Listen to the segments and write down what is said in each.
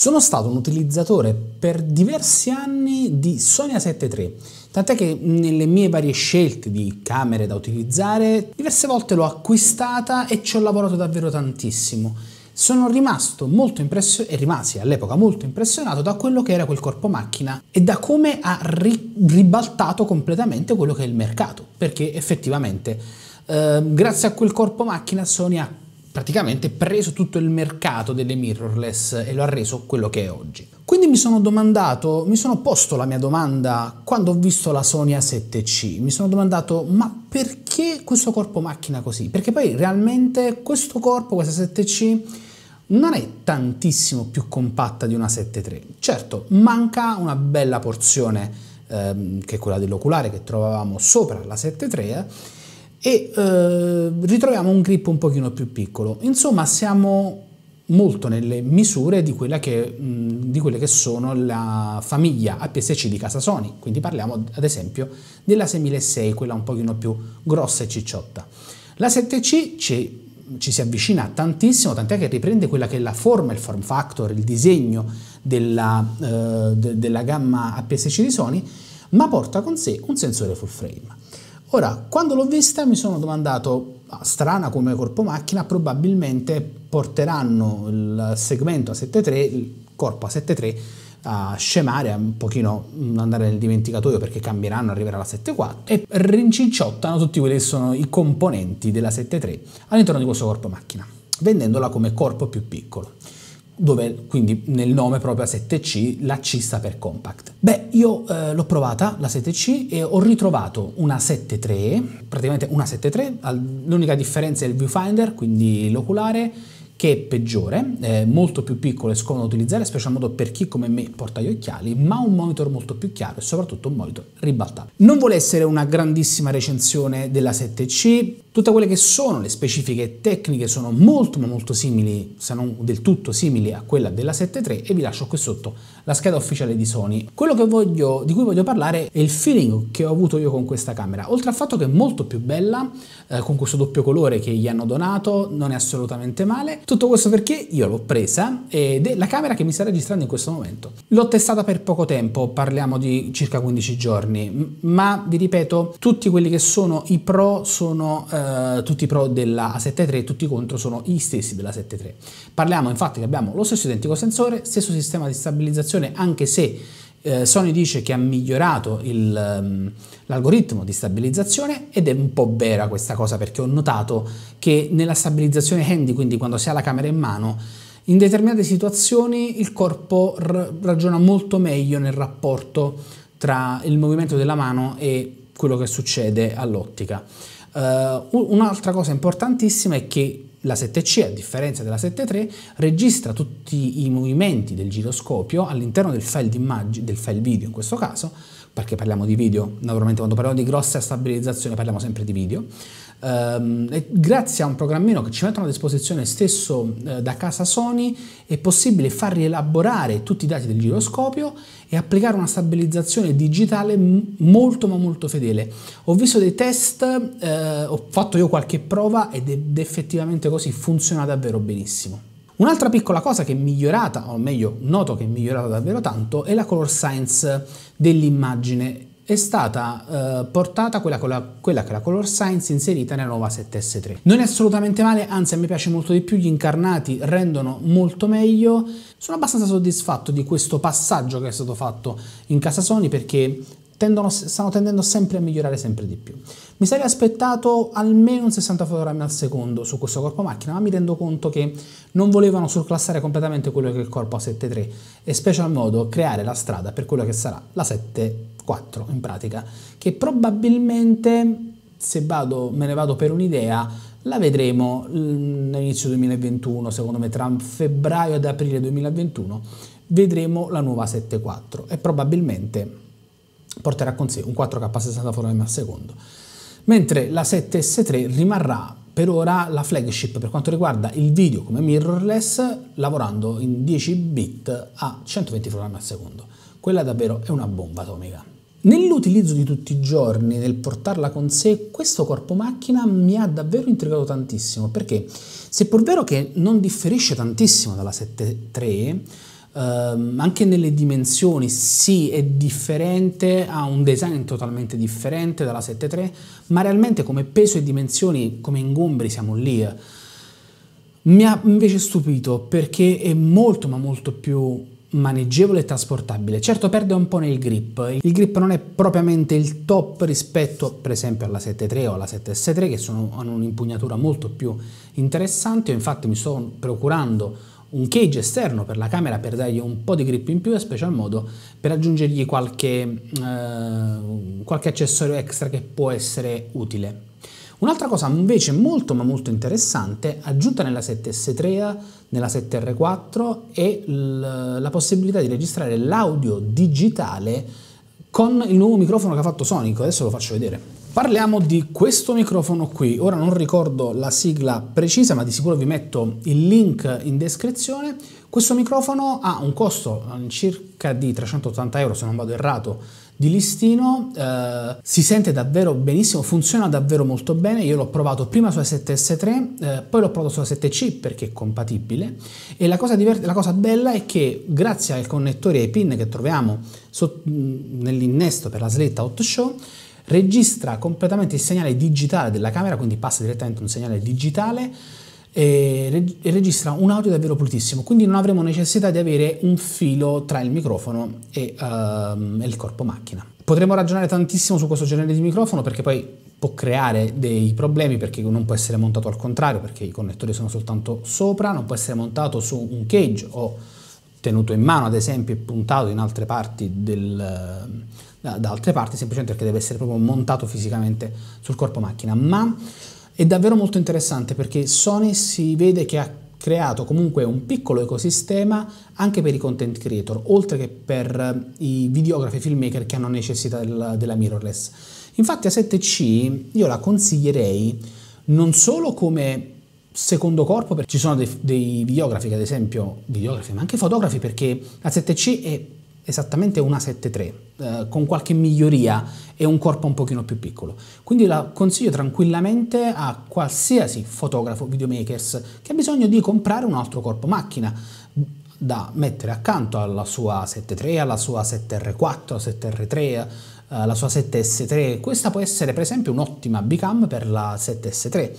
Sono stato un utilizzatore per diversi anni di Sony A7 III, tant'è che nelle mie varie scelte di camere da utilizzare diverse volte l'ho acquistata e ci ho lavorato davvero tantissimo. Sono rimasto molto impressionato, e rimasi all'epoca molto impressionato da quello che era quel corpo macchina e da come ha ri ribaltato completamente quello che è il mercato, perché effettivamente eh, grazie a quel corpo macchina Sony ha praticamente preso tutto il mercato delle mirrorless e lo ha reso quello che è oggi. Quindi mi sono domandato, mi sono posto la mia domanda quando ho visto la Sony A7C, mi sono domandato ma perché questo corpo macchina così? Perché poi realmente questo corpo, questa 7C, non è tantissimo più compatta di una 7.3. Certo, manca una bella porzione ehm, che è quella dell'oculare che trovavamo sopra la 7.3 e eh, ritroviamo un grip un pochino più piccolo. Insomma, siamo molto nelle misure di, che, mh, di quelle che sono la famiglia APS-C di casa Sony, quindi parliamo ad esempio della 6006, quella un pochino più grossa e cicciotta. La 7C ci, ci si avvicina tantissimo, tant'è che riprende quella che è la forma, il form factor, il disegno della, eh, de, della gamma APS-C di Sony, ma porta con sé un sensore full frame. Ora, quando l'ho vista mi sono domandato, ah, strana come corpo macchina, probabilmente porteranno il segmento a 7.3, il corpo a 7.3, a scemare, a un pochino mm, andare nel dimenticatoio perché cambieranno, arriverà la 7.4 e rincinciottano tutti quelli che sono i componenti della 7.3 all'interno di questo corpo macchina, vendendola come corpo più piccolo dove quindi nel nome proprio la 7C, la C sta per compact. Beh, io eh, l'ho provata la 7C e ho ritrovato una 7.3, praticamente una 7.3, l'unica differenza è il viewfinder, quindi l'oculare, che è peggiore, è molto più piccolo e scomodo da utilizzare, special modo per chi come me porta gli occhiali, ma un monitor molto più chiaro e soprattutto un monitor ribaltato. Non vuole essere una grandissima recensione della 7C, Tutte quelle che sono le specifiche tecniche sono molto molto simili, se non del tutto simili a quella della 7.3 e vi lascio qui sotto la scheda ufficiale di Sony. Quello voglio, di cui voglio parlare è il feeling che ho avuto io con questa camera, oltre al fatto che è molto più bella, eh, con questo doppio colore che gli hanno donato, non è assolutamente male. Tutto questo perché io l'ho presa ed è la camera che mi sta registrando in questo momento. L'ho testata per poco tempo, parliamo di circa 15 giorni, ma vi ripeto, tutti quelli che sono i pro sono eh, tutti i pro della A73 e tutti i contro sono gli stessi della 73. Parliamo infatti che abbiamo lo stesso identico sensore, stesso sistema di stabilizzazione soluzione anche se eh, Sony dice che ha migliorato il, um, l'algoritmo di stabilizzazione ed è un po' vera questa cosa perché ho notato che nella stabilizzazione handy, quindi quando si ha la camera in mano, in determinate situazioni il corpo r- ragiona molto meglio nel rapporto tra il movimento della mano e quello che succede all'ottica. Uh, un'altra cosa importantissima è che la 7C, a differenza della 7.3, registra tutti i movimenti del giroscopio all'interno del file, del file video in questo caso, perché parliamo di video, naturalmente quando parliamo di grossa stabilizzazione parliamo sempre di video, Ehm, e grazie a un programmino che ci mettono a disposizione stesso eh, da casa Sony è possibile far rielaborare tutti i dati del giroscopio e applicare una stabilizzazione digitale molto ma molto fedele. Ho visto dei test, eh, ho fatto io qualche prova ed, ed effettivamente così funziona davvero benissimo. Un'altra piccola cosa che è migliorata, o meglio, noto che è migliorata davvero tanto, è la color science dell'immagine è stata eh, portata quella, la, quella, che è la Color Science inserita nella nuova 7S3. Non è assolutamente male, anzi a me piace molto di più, gli incarnati rendono molto meglio. Sono abbastanza soddisfatto di questo passaggio che è stato fatto in casa Sony perché tendono, stanno tendendo sempre a migliorare sempre di più. Mi sarei aspettato almeno un 60 fotogrammi al secondo su questo corpo macchina, ma mi rendo conto che non volevano surclassare completamente quello che è il corpo A73 e special modo creare la strada per quello che sarà la 74 in pratica, che probabilmente, se vado, me ne vado per un'idea, la vedremo mm, all'inizio 2021, secondo me tra febbraio ed aprile 2021 vedremo la nuova 74 e probabilmente porterà con sé un 4K 60 frame al secondo, mentre la 7S3 rimarrà per ora la flagship per quanto riguarda il video come mirrorless lavorando in 10 bit a 120 frame al secondo. Quella davvero è una bomba atomica. Nell'utilizzo di tutti i giorni, nel portarla con sé, questo corpo macchina mi ha davvero intrigato tantissimo perché seppur vero che non differisce tantissimo dalla 7.3, ehm, anche nelle dimensioni, sì, è differente, ha un design totalmente differente dalla 7.3, ma realmente come peso e dimensioni, come ingombri siamo lì. Mi ha invece stupito perché è molto ma molto più maneggevole e trasportabile. Certo perde un po' nel grip, il grip non è propriamente il top rispetto per esempio alla 7.3 o alla 7S3 che sono, hanno un'impugnatura molto più interessante, infatti mi sto procurando un cage esterno per la camera per dargli un po' di grip in più e special modo per aggiungergli qualche, eh, qualche accessorio extra che può essere utile. Un'altra cosa invece molto ma molto interessante aggiunta nella 7S3, nella 7R4 è la possibilità di registrare l'audio digitale con il nuovo microfono che ha fatto Sonic, adesso lo faccio vedere. Parliamo di questo microfono qui, ora non ricordo la sigla precisa ma di sicuro vi metto il link in descrizione. Questo microfono ha un costo eh, circa di 380 euro se non vado errato di listino, eh, si sente davvero benissimo, funziona davvero molto bene, io l'ho provato prima sulla 7S3, eh, poi l'ho provato sulla 7C perché è compatibile e la cosa, la cosa bella è che grazie al connettore e ai pin che troviamo mm, nell'innesto per la sletta 8 show registra completamente il segnale digitale della camera, quindi passa direttamente un segnale digitale e, reg- e registra un audio davvero pulitissimo, quindi non avremo necessità di avere un filo tra il microfono e, uh, e il corpo macchina. Potremmo ragionare tantissimo su questo genere di microfono perché poi può creare dei problemi perché non può essere montato al contrario, perché i connettori sono soltanto sopra, non può essere montato su un cage o tenuto in mano ad esempio e puntato in altre parti del da, da altre parti, semplicemente perché deve essere proprio montato fisicamente sul corpo macchina. Ma è davvero molto interessante perché Sony si vede che ha creato comunque un piccolo ecosistema anche per i content creator, oltre che per eh, i videografi e filmmaker che hanno necessità del, della mirrorless. Infatti a 7C io la consiglierei non solo come secondo corpo, perché ci sono dei, dei videografi ad esempio, videografi ma anche fotografi perché la 7C è esattamente una 7.3, eh, con qualche miglioria e un corpo un pochino più piccolo. Quindi la consiglio tranquillamente a qualsiasi fotografo, videomakers, che ha bisogno di comprare un altro corpo macchina da mettere accanto alla sua 7.3, alla sua 7R4, 7R3, la sua 7S3. Questa può essere per esempio un'ottima bicam per la 7S3,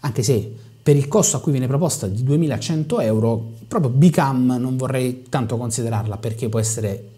anche se per il costo a cui viene proposta di 2100 euro, proprio Bicam non vorrei tanto considerarla perché può essere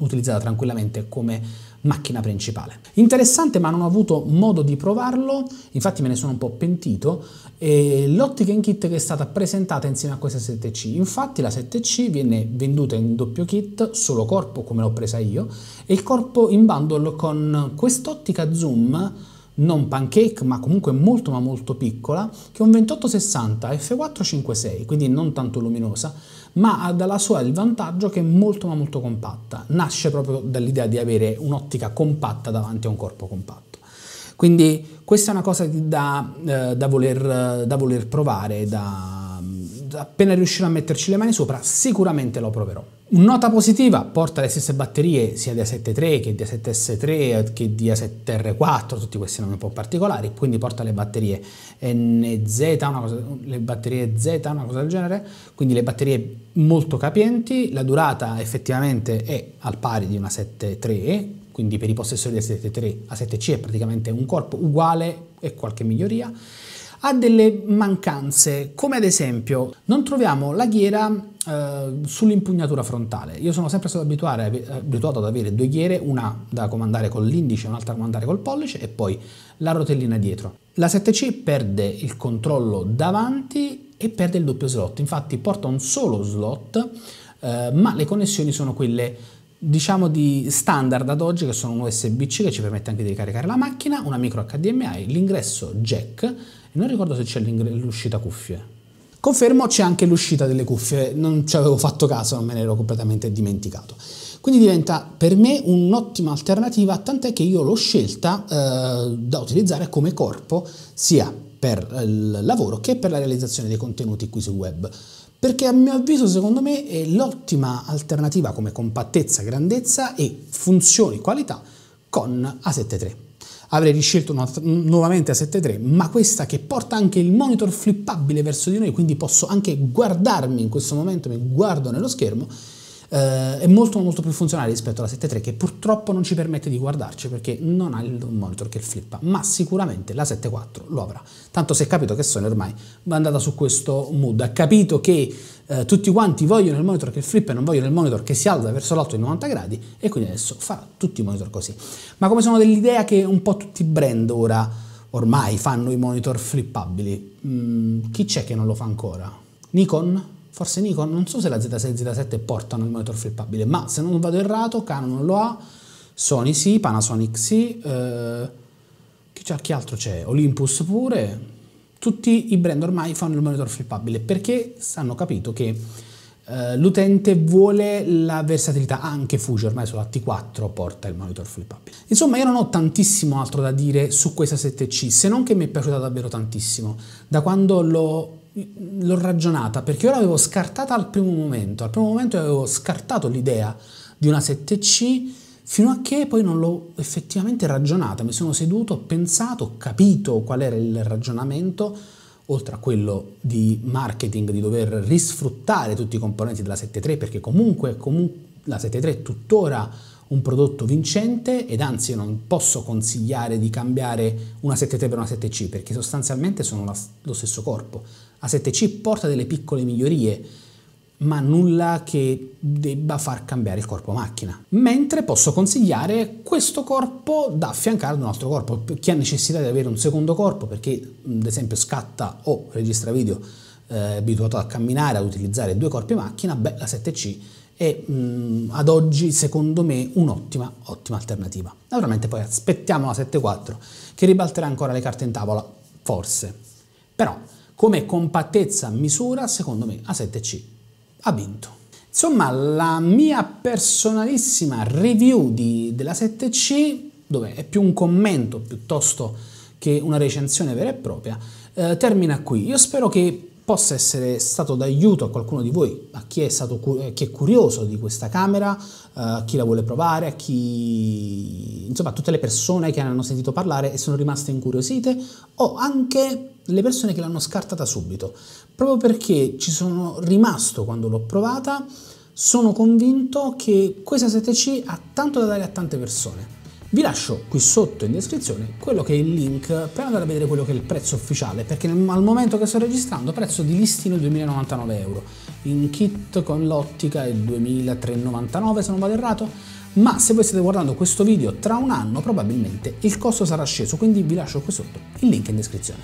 utilizzata tranquillamente come macchina principale. Interessante ma non ho avuto modo di provarlo, infatti me ne sono un po' pentito, l'ottica in Kit che è stata presentata insieme a questa 7C, infatti la 7C viene venduta in doppio kit, solo corpo come l'ho presa io, e il corpo in bundle con quest'ottica zoom non pancake ma comunque molto ma molto piccola che è un 2860 f456 quindi non tanto luminosa ma ha dalla sua il vantaggio che è molto ma molto compatta nasce proprio dall'idea di avere un'ottica compatta davanti a un corpo compatto quindi questa è una cosa da, eh, da, voler, da voler, provare da, appena riuscirò a metterci le mani sopra sicuramente lo proverò Nota positiva, porta le stesse batterie sia di a 7 III che di A7S3 che di A7R4, tutti questi nomi un po' particolari, quindi porta le batterie NZ, una cosa, le batterie Z, una cosa del genere, quindi le batterie molto capienti, la durata effettivamente è al pari di una 7 7.3, quindi per i possessori A7 7.3 A7C è praticamente un corpo uguale e qualche miglioria, ha delle mancanze, come ad esempio non troviamo la ghiera eh, sull'impugnatura frontale. Io sono sempre stato eh, abituato, ad avere due ghiere, una da comandare con l'indice, un'altra da comandare col pollice e poi la rotellina dietro. La 7C perde il controllo davanti e perde il doppio slot, infatti porta un solo slot, eh, ma le connessioni sono quelle diciamo di standard ad oggi che sono un USB-C che ci permette anche di ricaricare la macchina, una micro HDMI, l'ingresso jack non ricordo se c'è l'uscita cuffie. Confermo c'è anche l'uscita delle cuffie, non ci avevo fatto caso, me ne ero completamente dimenticato. Quindi diventa per me un'ottima alternativa, tant'è che io l'ho scelta eh, da utilizzare come corpo sia per eh, il lavoro che per la realizzazione dei contenuti qui sul web. Perché a mio avviso, secondo me, è l'ottima alternativa come compattezza, grandezza e funzioni, qualità con A7 III avrei riscelto nuovamente a 7.3, ma questa che porta anche il monitor flippabile verso di noi, quindi posso anche guardarmi in questo momento, mi guardo nello schermo, eh, è molto molto più funzionale rispetto alla 7.3 che purtroppo non ci permette di guardarci perché non ha il monitor che flippa, ma sicuramente la 7.4 lo avrà. Tanto se è capito che Sony ormai va andata su questo mood, ha capito che eh, tutti quanti vogliono il monitor che flippa e non vogliono il monitor che si alza verso l'alto in 90 gradi e quindi adesso farà tutti i monitor così. Ma come sono dell'idea che un po' tutti i brand ora ormai fanno i monitor flippabili, mm, chi c'è che non lo fa ancora? Nikon? forse Nikon, non so se la Z6 e Z7 portano il monitor flippabile, ma se non vado errato Canon non lo ha, Sony sì, Panasonic sì, eh, chi, c'è, chi altro c'è? Olympus pure, tutti i brand ormai fanno il monitor flippabile perché hanno capito che eh, l'utente vuole la versatilità, anche Fuji ormai sulla T4 porta il monitor flippabile. Insomma io non ho tantissimo altro da dire su questa 7C se non che mi è piaciuta davvero tantissimo, da quando l'ho l'ho ragionata perché io l'avevo scartata al primo momento, al primo momento avevo scartato l'idea di una 7C fino a che poi non l'ho effettivamente ragionata, mi sono seduto, ho pensato, ho capito qual era il ragionamento, oltre a quello di marketing, di dover risfruttare tutti i componenti della 7.3 perché comunque, comunque la 7.3 è tuttora un prodotto vincente ed anzi non posso consigliare di cambiare una 7.3 per una 7C perché sostanzialmente sono la, lo stesso corpo. A7C porta delle piccole migliorie, ma nulla che debba far cambiare il corpo macchina. Mentre posso consigliare questo corpo da affiancare ad un altro corpo. Chi ha necessità di avere un secondo corpo perché ad esempio scatta o registra video eh, abituato a camminare, ad utilizzare due corpi macchina, beh la 7C è mh, mm, ad oggi secondo me un'ottima ottima alternativa. Naturalmente poi aspettiamo la 7.4 che ribalterà ancora le carte in tavola, forse. Però come compattezza misura, secondo me A7C ha vinto. Insomma, la mia personalissima review di, della 7C, dove è più un commento piuttosto che una recensione vera e propria, eh, termina qui. Io spero che possa essere stato d'aiuto a qualcuno di voi, a chi è, stato, eh, chi è curioso di questa camera, a eh, chi la vuole provare, a chi... insomma a tutte le persone che ne hanno sentito parlare e sono rimaste incuriosite o anche le persone che l'hanno scartata subito. Proprio perché ci sono rimasto quando l'ho provata, sono convinto che questa 7C ha tanto da dare a tante persone. Vi lascio qui sotto in descrizione quello che è il link per andare a vedere quello che è il prezzo ufficiale, perché al momento che sto registrando prezzo di listino 2099 euro, in kit con l'ottica è 2399 se non vado errato, ma se voi state guardando questo video tra un anno probabilmente il costo sarà sceso, quindi vi lascio qui sotto il link in descrizione.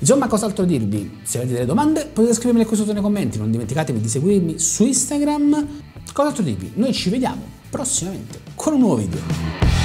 Insomma, cos'altro dirvi? Se avete delle domande potete scrivermele qui sotto nei commenti, non dimenticatevi di seguirmi su Instagram. Cos'altro dirvi? Noi ci vediamo prossimamente con un nuovo video.